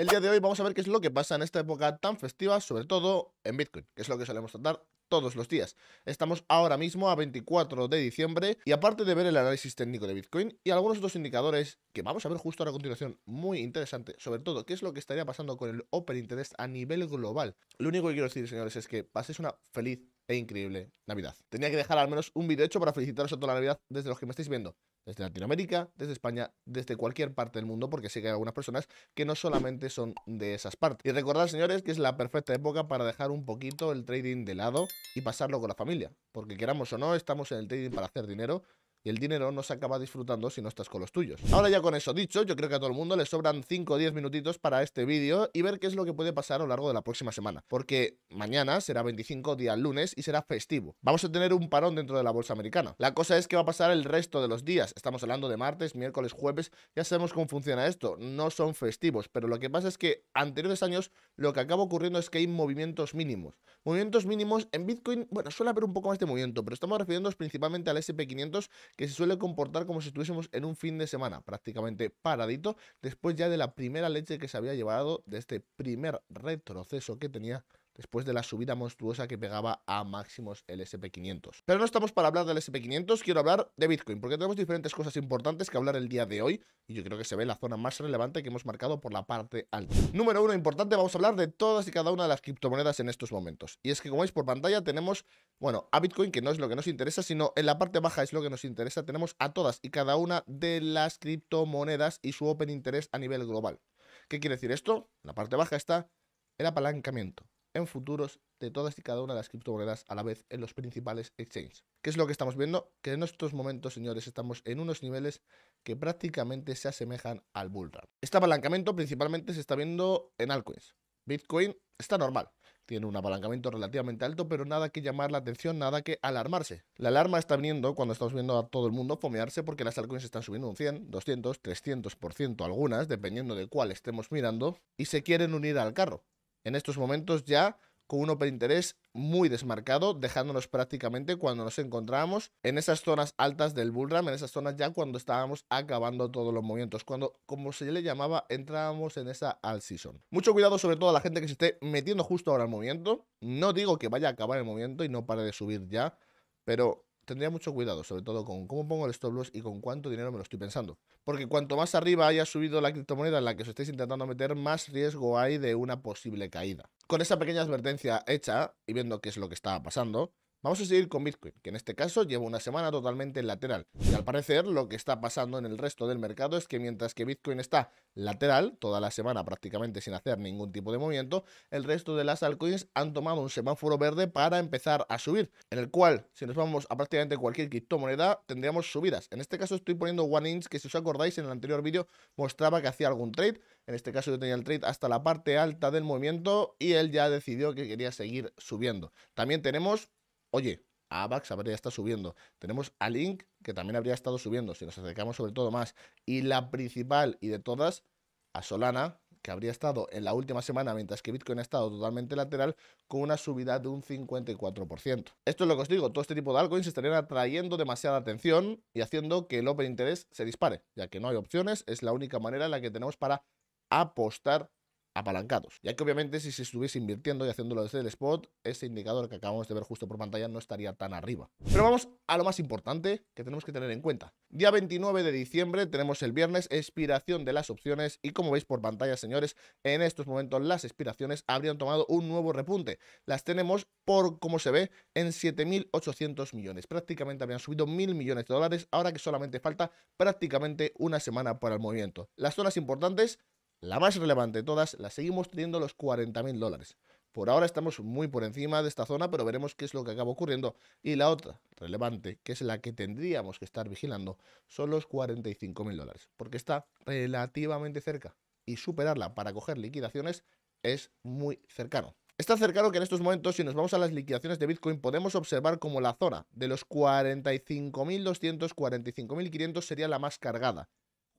El día de hoy vamos a ver qué es lo que pasa en esta época tan festiva, sobre todo en Bitcoin, que es lo que solemos tratar todos los días. Estamos ahora mismo a 24 de diciembre y aparte de ver el análisis técnico de Bitcoin y algunos otros indicadores que vamos a ver justo ahora a continuación, muy interesante, sobre todo qué es lo que estaría pasando con el Open Interest a nivel global. Lo único que quiero decir, señores, es que paséis una feliz e increíble Navidad. Tenía que dejar al menos un vídeo hecho para felicitaros a toda la Navidad desde los que me estáis viendo. Desde Latinoamérica, desde España, desde cualquier parte del mundo, porque sé que hay algunas personas que no solamente son de esas partes. Y recordad, señores, que es la perfecta época para dejar un poquito el trading de lado y pasarlo con la familia. Porque queramos o no, estamos en el trading para hacer dinero, y el dinero no se acaba disfrutando si no estás con los tuyos. Ahora ya con eso dicho, yo creo que a todo el mundo le sobran 5 o 10 minutitos para este vídeo y ver qué es lo que puede pasar a lo largo de la próxima semana, porque mañana será 25 días lunes y será festivo. Vamos a tener un parón dentro de la bolsa americana. La cosa es que va a pasar el resto de los días. Estamos hablando de martes, miércoles, jueves, ya sabemos cómo funciona esto, no son festivos, pero lo que pasa es que anteriores años lo que acaba ocurriendo es que hay movimientos mínimos. Movimientos mínimos en Bitcoin, bueno, suele haber un poco más de movimiento, pero estamos refiriéndonos principalmente al SP500 que se suele comportar como si estuviésemos en un fin de semana, prácticamente paradito, después ya de la primera leche que se había llevado de este primer retroceso que tenía después de la subida monstruosa que pegaba a máximos el SP500. Pero no estamos para hablar del SP500, quiero hablar de Bitcoin, porque tenemos diferentes cosas importantes que hablar el día de hoy, y yo creo que se ve la zona más relevante que hemos marcado por la parte alta. Número uno importante, vamos a hablar de todas y cada una de las criptomonedas en estos momentos. Y es que como veis por pantalla tenemos, bueno, a Bitcoin, que no es lo que nos interesa, sino en la parte baja es lo que nos interesa, tenemos a todas y cada una de las criptomonedas y su open interés a nivel global. ¿Qué quiere decir esto? la parte baja está el apalancamiento en futuros de todas y cada una de las criptomonedas a la vez en los principales exchanges. ¿Qué es lo que estamos viendo? Que en estos momentos, señores, estamos en unos niveles que prácticamente se asemejan al bull Este apalancamiento principalmente se está viendo en altcoins. Bitcoin está normal, tiene un apalancamiento relativamente alto, pero nada que llamar la atención, nada que alarmarse. La alarma está viniendo cuando estamos viendo a todo el mundo fomearse porque las altcoins están subiendo un 100, 200, 300% algunas, dependiendo de cuál estemos mirando, y se quieren unir al carro en estos momentos ya con un open interés muy desmarcado, dejándonos prácticamente cuando nos encontrábamos en esas zonas altas del bullram, en esas zonas ya cuando estábamos acabando todos los movimientos, cuando, como se le llamaba, entrábamos en esa all season. Mucho cuidado sobre todo a la gente que se esté metiendo justo ahora al movimiento. No digo que vaya a acabar el movimiento y no pare de subir ya, pero tendría mucho cuidado, sobre todo con cómo pongo el stop loss y con cuánto dinero me lo estoy pensando. Porque cuanto más arriba haya subido la criptomoneda en la que os estáis intentando meter, más riesgo hay de una posible caída. Con esa pequeña advertencia hecha y viendo qué es lo que estaba pasando, Vamos a seguir con Bitcoin, que en este caso lleva una semana totalmente lateral. Y al parecer lo que está pasando en el resto del mercado es que mientras que Bitcoin está lateral, toda la semana prácticamente sin hacer ningún tipo de movimiento, el resto de las altcoins han tomado un semáforo verde para empezar a subir, en el cual si nos vamos a prácticamente cualquier criptomoneda tendríamos subidas. En este caso estoy poniendo One Inch, que si os acordáis en el anterior vídeo mostraba que hacía algún trade, en este caso yo tenía el trade hasta la parte alta del movimiento y él ya decidió que quería seguir subiendo. También tenemos oye, a AVAX habría estado subiendo. Tenemos a Link, que también habría estado subiendo, si nos acercamos sobre todo más. Y la principal y de todas, a Solana, que habría estado en la última semana, mientras que Bitcoin ha estado totalmente lateral, con una subida de un 54%. Esto es lo que os digo, todo este tipo de altcoins estarían atrayendo demasiada atención y haciendo que el open interés se dispare, ya que no hay opciones, es la única manera en la que tenemos para apostar apalancados, ya que obviamente si se estuviese invirtiendo y haciéndolo desde el spot, ese indicador que acabamos de ver justo por pantalla no estaría tan arriba. Pero vamos a lo más importante que tenemos que tener en cuenta. Día 29 de diciembre tenemos el viernes expiración de las opciones y como veis por pantalla, señores, en estos momentos las expiraciones habrían tomado un nuevo repunte. Las tenemos por, como se ve, en 7.800 millones. Prácticamente habían subido 1.000 millones de dólares, ahora que solamente falta prácticamente una semana para el movimiento. Las zonas importantes la más relevante de todas la seguimos teniendo los 40.000 dólares. Por ahora estamos muy por encima de esta zona, pero veremos qué es lo que acaba ocurriendo. Y la otra relevante, que es la que tendríamos que estar vigilando, son los 45.000 dólares, porque está relativamente cerca y superarla para coger liquidaciones es muy cercano. Está cercano que en estos momentos, si nos vamos a las liquidaciones de Bitcoin, podemos observar como la zona de los 45.200, 45.500 sería la más cargada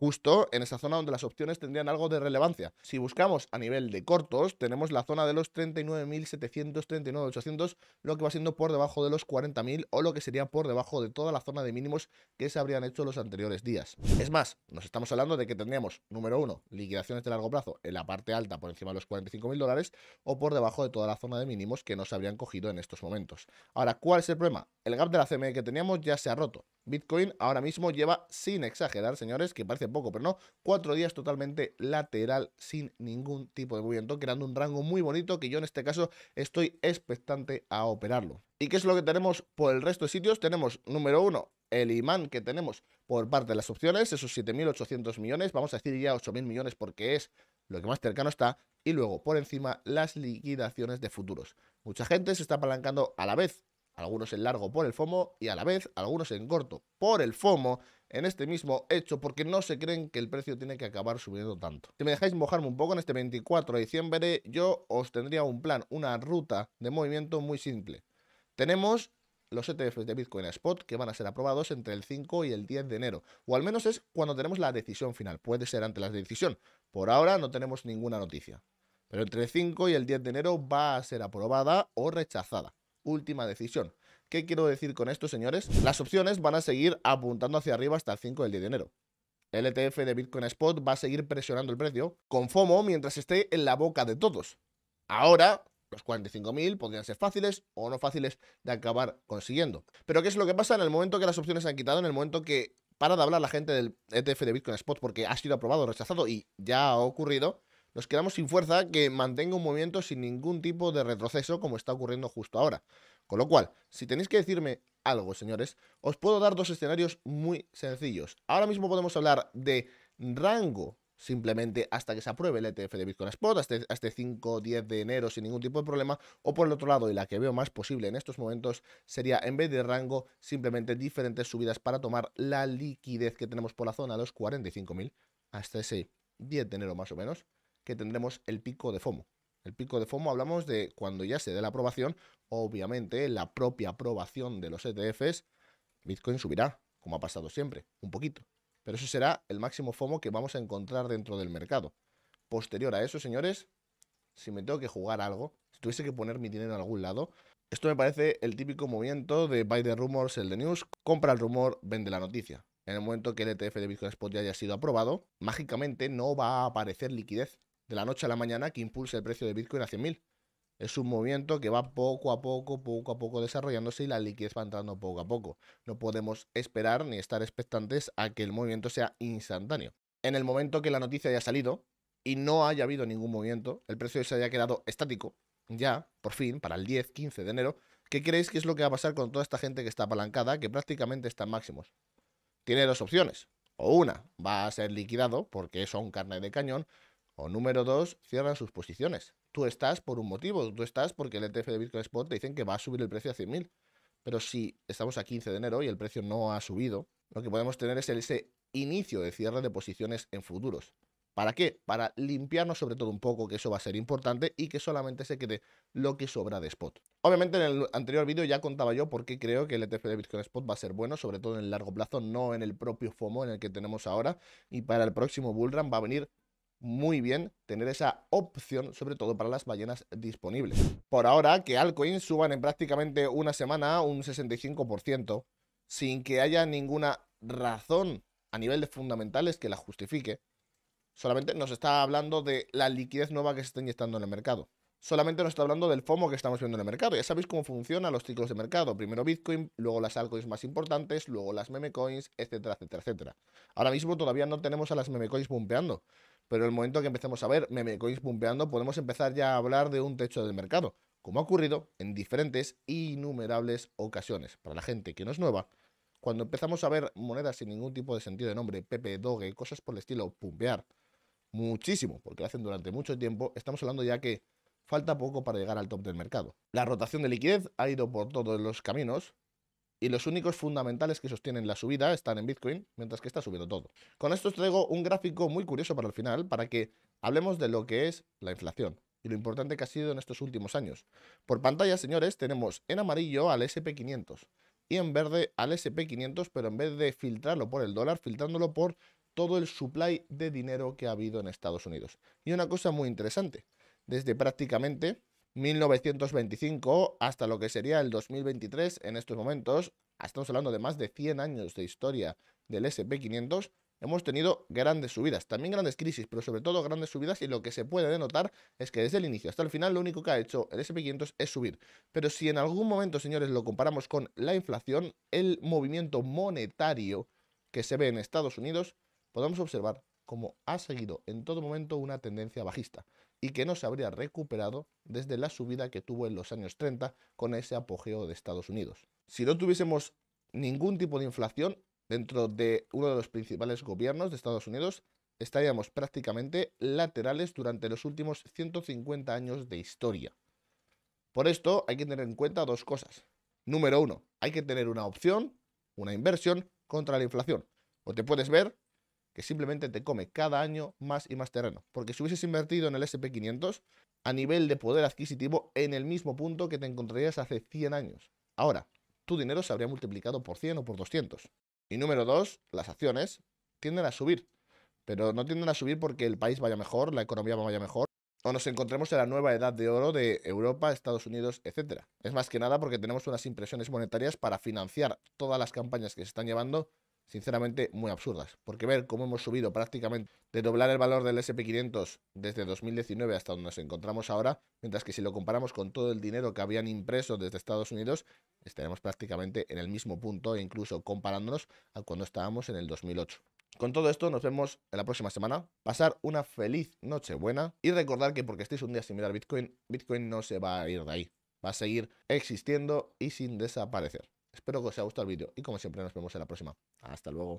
justo en esa zona donde las opciones tendrían algo de relevancia. Si buscamos a nivel de cortos, tenemos la zona de los 39.700, 39.800, lo que va siendo por debajo de los 40.000 o lo que sería por debajo de toda la zona de mínimos que se habrían hecho los anteriores días. Es más, nos estamos hablando de que tendríamos, número uno, liquidaciones de largo plazo en la parte alta por encima de los 45.000 dólares o por debajo de toda la zona de mínimos que no se habrían cogido en estos momentos. Ahora, ¿cuál es el problema? El gap de la CME que teníamos ya se ha roto. Bitcoin ahora mismo lleva, sin exagerar, señores, que parece poco, pero no, cuatro días totalmente lateral, sin ningún tipo de movimiento, creando un rango muy bonito que yo en este caso estoy expectante a operarlo. ¿Y qué es lo que tenemos por el resto de sitios? Tenemos, número uno, el imán que tenemos por parte de las opciones, esos 7.800 millones, vamos a decir ya 8.000 millones porque es lo que más cercano está, y luego por encima las liquidaciones de futuros. Mucha gente se está apalancando a la vez algunos en largo por el FOMO y a la vez algunos en corto por el FOMO en este mismo hecho porque no se creen que el precio tiene que acabar subiendo tanto. Si me dejáis mojarme un poco en este 24 de diciembre, yo os tendría un plan, una ruta de movimiento muy simple. Tenemos los ETFs de Bitcoin a Spot que van a ser aprobados entre el 5 y el 10 de enero, o al menos es cuando tenemos la decisión final, puede ser ante la decisión. Por ahora no tenemos ninguna noticia, pero entre el 5 y el 10 de enero va a ser aprobada o rechazada última decisión. ¿Qué quiero decir con esto, señores? Las opciones van a seguir apuntando hacia arriba hasta el 5 del 10 de enero. El ETF de Bitcoin Spot va a seguir presionando el precio con FOMO mientras esté en la boca de todos. Ahora, los 45.000 podrían ser fáciles o no fáciles de acabar consiguiendo. Pero ¿qué es lo que pasa en el momento que las opciones se han quitado? En el momento que para de hablar la gente del ETF de Bitcoin Spot porque ha sido aprobado, rechazado y ya ha ocurrido, nos quedamos sin fuerza que mantenga un movimiento sin ningún tipo de retroceso como está ocurriendo justo ahora. Con lo cual, si tenéis que decirme algo, señores, os puedo dar dos escenarios muy sencillos. Ahora mismo podemos hablar de rango simplemente hasta que se apruebe el ETF de Bitcoin Spot, hasta, este 5 10 de enero sin ningún tipo de problema, o por el otro lado, y la que veo más posible en estos momentos, sería en vez de rango, simplemente diferentes subidas para tomar la liquidez que tenemos por la zona, los 45.000, hasta ese 10 de enero más o menos que tendremos el pico de FOMO. El pico de FOMO hablamos de cuando ya se dé la aprobación, obviamente la propia aprobación de los ETFs, Bitcoin subirá, como ha pasado siempre, un poquito. Pero eso será el máximo FOMO que vamos a encontrar dentro del mercado. Posterior a eso, señores, si me tengo que jugar algo, si tuviese que poner mi dinero en algún lado, esto me parece el típico movimiento de buy the rumors, sell the news, compra el rumor, vende la noticia. En el momento que el ETF de Bitcoin Spot ya haya sido aprobado, mágicamente no va a aparecer liquidez de la noche a la mañana que impulse el precio de Bitcoin a 100.000. Es un movimiento que va poco a poco, poco a poco desarrollándose y la liquidez va entrando poco a poco. No podemos esperar ni estar expectantes a que el movimiento sea instantáneo. En el momento que la noticia haya salido y no haya habido ningún movimiento, el precio se haya quedado estático, ya, por fin, para el 10, 15 de enero, ¿qué creéis que es lo que va a pasar con toda esta gente que está apalancada, que prácticamente está en máximos? Tiene dos opciones. O una, va a ser liquidado porque son carne de cañón, o número dos, cierran sus posiciones. Tú estás por un motivo, tú estás porque el ETF de Bitcoin Spot te dicen que va a subir el precio a 100.000. Pero si estamos a 15 de enero y el precio no ha subido, lo que podemos tener es ese inicio de cierre de posiciones en futuros. ¿Para qué? Para limpiarnos sobre todo un poco, que eso va a ser importante y que solamente se quede lo que sobra de spot. Obviamente en el anterior vídeo ya contaba yo por qué creo que el ETF de Bitcoin Spot va a ser bueno, sobre todo en el largo plazo, no en el propio FOMO en el que tenemos ahora. Y para el próximo Bullrun va a venir muy bien tener esa opción, sobre todo para las ballenas disponibles. Por ahora, que altcoins suban en prácticamente una semana un 65%, sin que haya ninguna razón a nivel de fundamentales que la justifique, solamente nos está hablando de la liquidez nueva que se está inyectando en el mercado. Solamente nos está hablando del FOMO que estamos viendo en el mercado. Ya sabéis cómo funcionan los ciclos de mercado. Primero Bitcoin, luego las altcoins más importantes, luego las memecoins, etcétera, etcétera, etcétera. Ahora mismo todavía no tenemos a las memecoins bombeando pero en el momento que empecemos a ver memecoins pumpeando, podemos empezar ya a hablar de un techo del mercado, como ha ocurrido en diferentes innumerables ocasiones. Para la gente que no es nueva, cuando empezamos a ver monedas sin ningún tipo de sentido de nombre, Pepe, Doge, cosas por el estilo, pumpear muchísimo, porque lo hacen durante mucho tiempo, estamos hablando ya que falta poco para llegar al top del mercado. La rotación de liquidez ha ido por todos los caminos, y los únicos fundamentales que sostienen la subida están en Bitcoin, mientras que está subiendo todo. Con esto os traigo un gráfico muy curioso para el final, para que hablemos de lo que es la inflación y lo importante que ha sido en estos últimos años. Por pantalla, señores, tenemos en amarillo al SP500 y en verde al SP500, pero en vez de filtrarlo por el dólar, filtrándolo por todo el supply de dinero que ha habido en Estados Unidos. Y una cosa muy interesante, desde prácticamente 1925 hasta lo que sería el 2023 en estos momentos, estamos hablando de más de 100 años de historia del SP500, hemos tenido grandes subidas, también grandes crisis, pero sobre todo grandes subidas y lo que se puede denotar es que desde el inicio hasta el final lo único que ha hecho el SP500 es subir. Pero si en algún momento, señores, lo comparamos con la inflación, el movimiento monetario que se ve en Estados Unidos, podemos observar como ha seguido en todo momento una tendencia bajista y que no se habría recuperado desde la subida que tuvo en los años 30 con ese apogeo de Estados Unidos. Si no tuviésemos ningún tipo de inflación dentro de uno de los principales gobiernos de Estados Unidos, estaríamos prácticamente laterales durante los últimos 150 años de historia. Por esto hay que tener en cuenta dos cosas. Número uno, hay que tener una opción, una inversión contra la inflación. O te puedes ver que simplemente te come cada año más y más terreno. Porque si hubieses invertido en el SP500, a nivel de poder adquisitivo, en el mismo punto que te encontrarías hace 100 años. Ahora, tu dinero se habría multiplicado por 100 o por 200. Y número dos las acciones tienden a subir. Pero no tienden a subir porque el país vaya mejor, la economía vaya mejor, o nos encontremos en la nueva edad de oro de Europa, Estados Unidos, etc. Es más que nada porque tenemos unas impresiones monetarias para financiar todas las campañas que se están llevando sinceramente muy absurdas, porque ver cómo hemos subido prácticamente de doblar el valor del SP500 desde 2019 hasta donde nos encontramos ahora, mientras que si lo comparamos con todo el dinero que habían impreso desde Estados Unidos, estaremos prácticamente en el mismo punto, e incluso comparándonos a cuando estábamos en el 2008. Con todo esto nos vemos en la próxima semana. Pasar una feliz noche buena y recordar que porque estéis un día similar a Bitcoin, Bitcoin no se va a ir de ahí. Va a seguir existiendo y sin desaparecer. Espero que os haya gustado el vídeo y como siempre nos vemos en la próxima. Hasta luego.